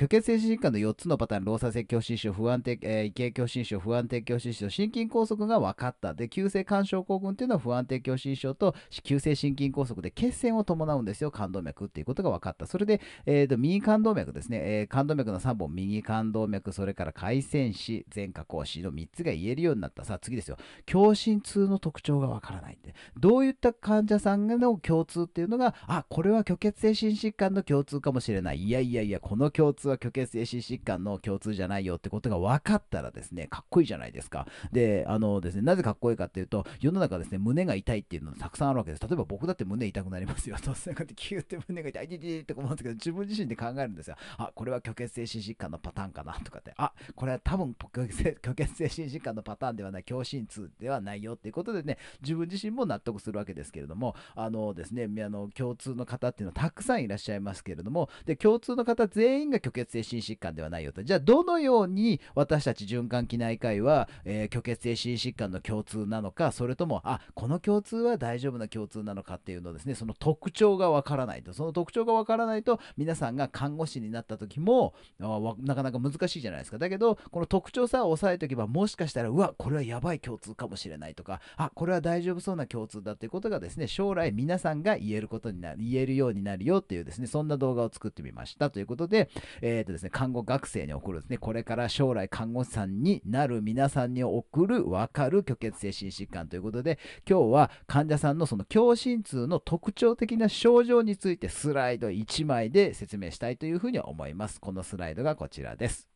虚血性疾患の4つのパターン、老作性狭心症、不安定、えー、異形狭心症、不安定狭心症、心筋梗塞が分かった。で、急性肝症候群というのは不安定狭心症と急性心筋梗塞で血栓を伴うんですよ、冠動脈っていうことが分かった。それで、えーと、右冠動脈ですね、えー、冠動脈の3本、右冠動脈、それから回線子、前下口子の3つが言えるようになった。さあ、次ですよ。狭心痛の特徴が分からないどういった患者さんの共通っていうのが、あ、これは虚血性心疾患の共通かもしれない。いやいやいや、この共通通は虚血性心疾患の共通じゃないよってことが分かったらですね、かっこいいじゃないですか。で、あのですね、なぜかっこいいかっていうと、世の中ですね、胸が痛いっていうのたくさんあるわけです。例えば僕だって胸痛くなりますよ。突然こうやってキューって胸が痛い、痛い、って思うんですけど、自分自身で考えるんですよ。あ、これは虚血性心疾患のパターンかなとかって、あ、これは多分虚血性心疾患のパターンではない、狭心痛ではないよっていうことでね、自分自身も納得するわけですけれども、あのですね、あの共通の方っていうのはたくさんいらっしゃいますけれども、で、共通の方全員が虚血性心疾患ではないよと。じゃあ、どのように私たち循環器内科医は、えー、虚血性心疾患の共通なのか、それとも、あ、この共通は大丈夫な共通なのかっていうのですね、その特徴がわからないと。その特徴がわからないと、皆さんが看護師になった時も、なかなか難しいじゃないですか。だけど、この特徴さ押抑えておけば、もしかしたら、うわ、これはやばい共通かもしれないとか、あ、これは大丈夫そうな共通だということがですね、将来皆さんが言えることになる、言えるようになるよっていうですね、そんな動画を作ってみましたということで、えーとですね、看護学生に送るですね、これから将来看護師さんになる皆さんに送る、わかる虚血性心疾患ということで、今日は患者さんのその狭心痛の特徴的な症状についてスライド1枚で説明したいというふうに思います。このスライドがこちらです。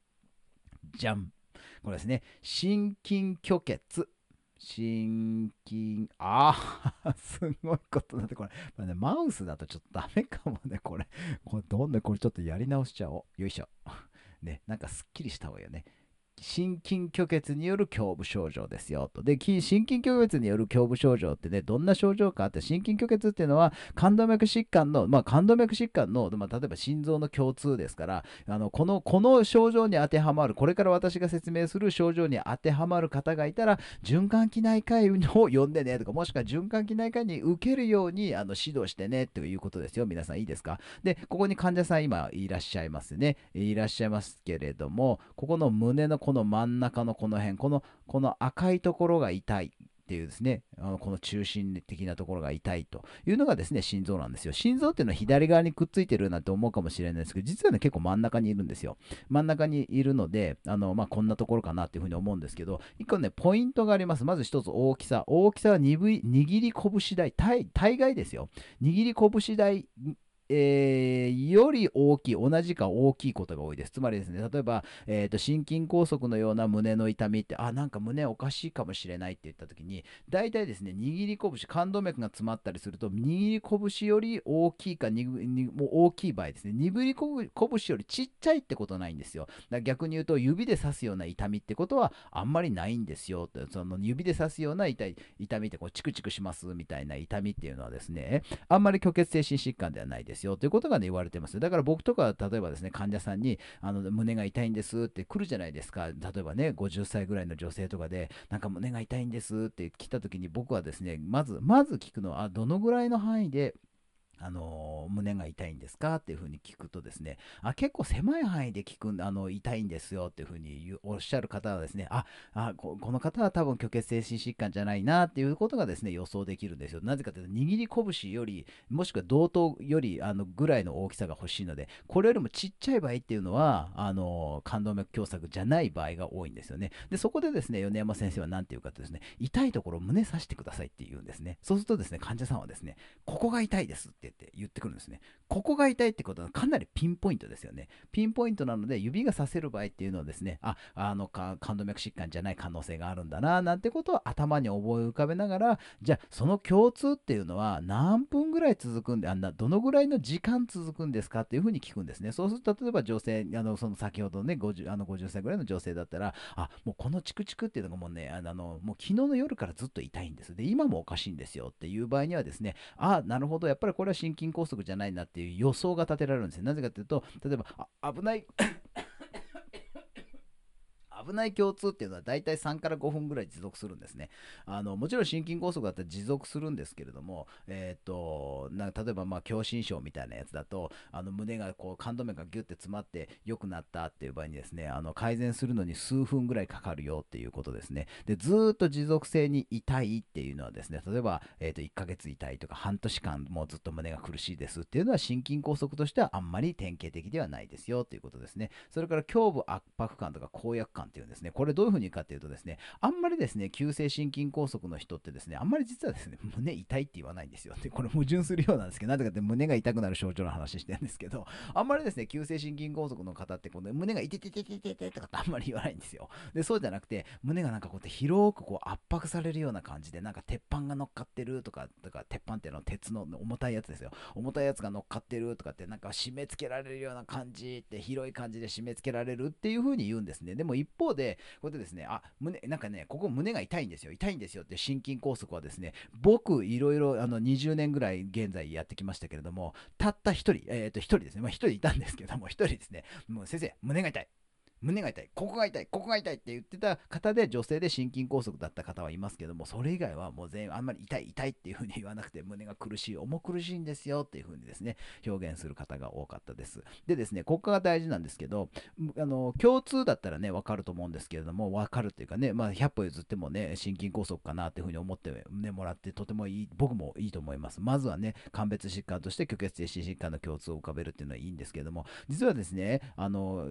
じゃん。これですね、心筋虚血心筋、ああ すごいことだってこれ。まあね、マウスだとちょっとダメかもね、これ。これどんどんこれちょっとやり直しちゃおう。よいしょ。ね、なんかすっきりした方がいいよね。心筋虚血による胸部症状ですよと。で、心筋拒絶による胸部症状ってね、どんな症状かって、心筋虚血っていうのは冠動脈疾患の、まあ、冠動脈疾患の、まあ、例えば心臓の共通ですから、あのこのこの症状に当てはまる、これから私が説明する症状に当てはまる方がいたら、循環器内科医を呼んでねとか、もしくは循環器内科医に受けるようにあの指導してねということですよ。皆さんいいですかで、ここに患者さん今いらっしゃいますね。いらっしゃいますけれども、ここの胸のこの真ん中のこの辺、この、この赤いところが痛い。っていうですね、あのこの中心的なところが痛いというのがですね、心臓なんですよ。心臓っていうのは左側にくっついてるなんて思うかもしれないですけど、実はね、結構真ん中にいるんですよ。真ん中にいるので、あのまあ、こんなところかなっていうふうに思うんですけど、1個ね、ポイントがあります。まず1つ大きさ。大きさは握り拳台、大概ですよ。握り拳台えー、より大きい、同じか大きいことが多いです。つまりですね、例えば、えーと、心筋梗塞のような胸の痛みって、あ、なんか胸おかしいかもしれないって言った時に、大体ですね、握り拳、冠動脈が詰まったりすると、握り拳より大きいか、ににもう大きい場合ですね、握り拳よりちっちゃいってことないんですよ。だから逆に言うと、指で刺すような痛みってことはあんまりないんですよ。その指で刺すような痛い痛みってこうチクチクしますみたいな痛みっていうのはですね、あんまり虚血性心疾患ではないです。ですよということが、ね、言われてます。だから僕とか例えばですね、患者さんにあの胸が痛いんですって来るじゃないですか。例えばね、50歳ぐらいの女性とかで、なんか胸が痛いんですって来た時に僕はですね、まず、まず聞くのは、どのぐらいの範囲で、あの胸が痛いんですかっていうふうに聞くとですね、あ結構狭い範囲で聞くあの痛いんですよっていうふうにおっしゃる方はですね、ああこの方は多分虚血性心疾患じゃないなっていうことがですね予想できるんですよ。なぜかというと、握り拳より、もしくは同等よりあのぐらいの大きさが欲しいので、これよりもちっちゃい場合っていうのは、あの冠動脈狭窄じゃない場合が多いんですよね。で、そこでですね、米山先生は何て言うかとですね、痛いところを胸刺してくださいって言うんですね。そうするとですね、患者さんはですね、ここが痛いですってってって言ってくるんですね。ここが痛いってことはかなりピンポイントですよね。ピンポイントなので指がさせる場合っていうのはですね、あ、あのか冠動脈疾患じゃない可能性があるんだな、なんてことを頭に覚え浮かべながら、じゃあその共通っていうのは何分ぐらい続くんで、あんなどのぐらいの時間続くんですかっていうふうに聞くんですね。そうすると例えば女性、あのその先ほどね50、あの50歳ぐらいの女性だったら、あ、もうこのチクチクっていうのがもうね、あのもう昨日の夜からずっと痛いんです。で、今もおかしいんですよっていう場合にはですね、あ、なるほど、やっぱりこれは心筋梗塞じゃないなっていう予想が立てられるんですね。なぜかというと、例えば、危ない危ない共通っていうのは大体3から5分ぐらい持続するんですね。あのもちろん心筋梗塞だったら持続するんですけれども、えっ、ー、とな例えばまあ狭心症みたいなやつだとあの胸がこう冠動脈がギュッて詰まって良くなったっていう場合にですねあの改善するのに数分ぐらいかかるよっていうことですね。でずっと持続性に痛いっていうのはですね例えば、えー、と1ヶ月痛いとか半年間もうずっと胸が苦しいですっていうのは心筋梗塞としてはあんまり典型的ではないですよということですね。それから胸部圧迫感とか公約感ていうんですね。これどういうふうにかっていうとですね、あんまりですね、急性心筋梗塞の人ってですね、あんまり実はですね、胸痛いって言わないんですよ。で、これ矛盾するようなんですけど、なぜかって胸が痛くなる症状の話してるんですけど、あんまりですね、急性心筋梗塞の方って、この胸が痛てててててとかってあんまり言わないんですよ。で、そうじゃなくて、胸がなんかこうやって広くこう圧迫されるような感じで、なんか鉄板が乗っかってるとか、とか鉄板っていうの鉄の重たいやつですよ。重たいやつが乗っかってるとかって、なんか締め付けられるような感じって、広い感じで締め付けられるっていうふうに言うんですね。でも一方で、これでですね、あ、胸、なんかね、ここ胸が痛いんですよ、痛いんですよって心筋梗塞はですね、僕、いろいろあの20年ぐらい現在やってきましたけれども、たった1人、えっ、ー、と、1人ですね、まあ1人いたんですけども、1人ですね、もう先生、胸が痛い、胸が痛い、ここが痛い、ここが痛いって言ってた方で、女性で心筋梗塞だった方はいますけども、それ以外はもう全員あんまり痛い、痛いっていうふうに言わなくて、胸が苦しい、重苦しいんですよっていうふうにですね、表現する方が多かったです。でですね、ここが大事なんですけど、あの、共通だったらね、わかると思うんですけれども、わかるっていうかね、まあ、100歩譲ってもね、心筋梗塞かなっていうふうに思って、もらって、とてもいい、僕もいいと思います。まずはね、鑑別疾患として、虚血性心疾患の共通を浮かべるっていうのはいいんですけども、実はですね、あの、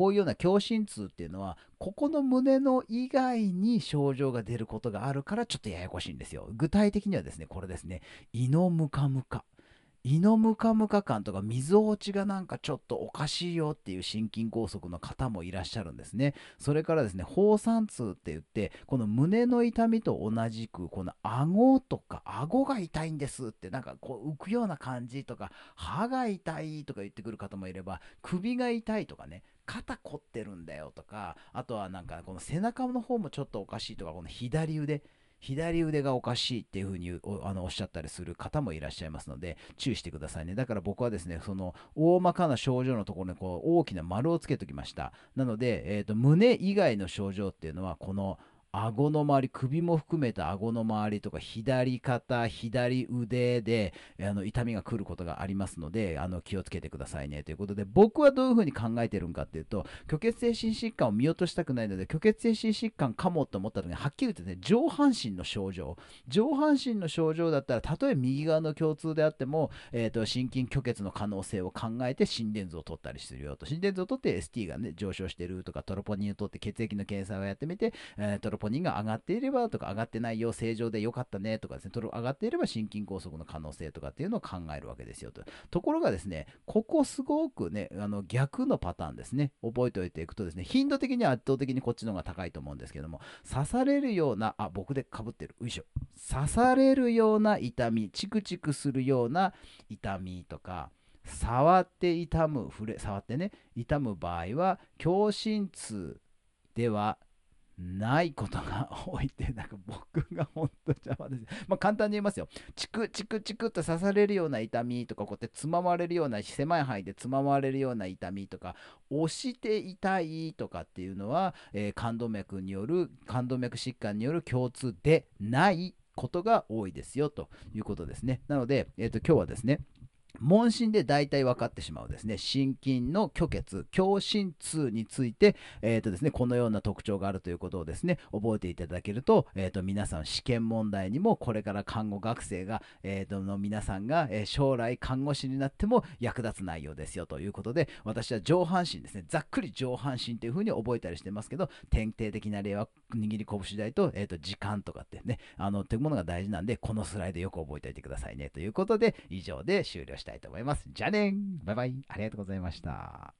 こういうような狭心痛っていうのは、ここの胸の以外に症状が出ることがあるから、ちょっとややこしいんですよ。具体的にはですね、これですね、胃のムカムカ。胃のムカムカ感とか水落ちがなんかちょっとおかしいよっていう心筋梗塞の方もいらっしゃるんですね。それからですね、放散痛って言って、この胸の痛みと同じく、この顎とか顎が痛いんですってなんかこう浮くような感じとか、歯が痛いとか言ってくる方もいれば、首が痛いとかね、肩凝ってるんだよとか、あとはなんかこの背中の方もちょっとおかしいとか、この左腕、左腕がおかしいっていうふうにあのおっしゃったりする方もいらっしゃいますので、注意してくださいね。だから僕はですね、その大まかな症状のところにこう大きな丸をつけておきました。なので、えーと胸以外の症状っていうのは、この顎の周り、首も含めた顎の周りとか、左肩、左腕で、あの、痛みが来ることがありますので、あの、気をつけてくださいね、ということで、僕はどういうふうに考えてるんかっていうと、虚血性心疾患を見落としたくないので、虚血性心疾患かもと思った時に、はっきり言ってね、上半身の症状。上半身の症状だったら、たとえ右側の共通であっても、えっ、ー、と、心筋虚血の可能性を考えて、心電図を取ったりするよと。心電図を取って ST がね、上昇してるとか、トロポニンを取って血液の検査をやってみて、えー、トロポニンが上がっていればとか、上がってないよ、正常でよかったねとかですね、トロ上がっていれば心筋梗塞の可能性とかっていうのを考えるわけですよと。ところがですね、ここすごくね、あの逆のパターンですね、覚えておいていくとですね、頻度的には圧倒的にこっちの方が高いと思うんですけども、刺されるような、あ、僕でかぶってる、よいしょ、刺されるような痛み、チクチクするような痛みとか、触って痛む触れ触ってね痛む場合は狭心痛ではないことが多いって、なんか僕が本当邪魔です。まあ簡単に言いますよ。チクチクチクと刺されるような痛みとか、こうやってつままれるような、狭い範囲でつままれるような痛みとか、押して痛いとかっていうのは、えー、冠動脈による、冠動脈疾患による共通でないことが多いですよということですね。なので、えっ、ー、と、今日はですね、問診で大体分かってしまうですね、心筋の虚血、狭心痛について、えー、とですね、このような特徴があるということをですね、覚えていただけると、えっ、ー、と、皆さん試験問題にも、これから看護学生が、えっ、ー、と、の皆さんが、え将来看護師になっても役立つ内容ですよということで、私は上半身ですね、ざっくり上半身というふうに覚えたりしてますけど、典型的な例は握り拳代と、えっ、ー、と、時間とかってね、あの、というものが大事なんで、このスライドよく覚えておいてくださいね。ということで、以上で終了したいと思います。じゃあねバイバイありがとうございました。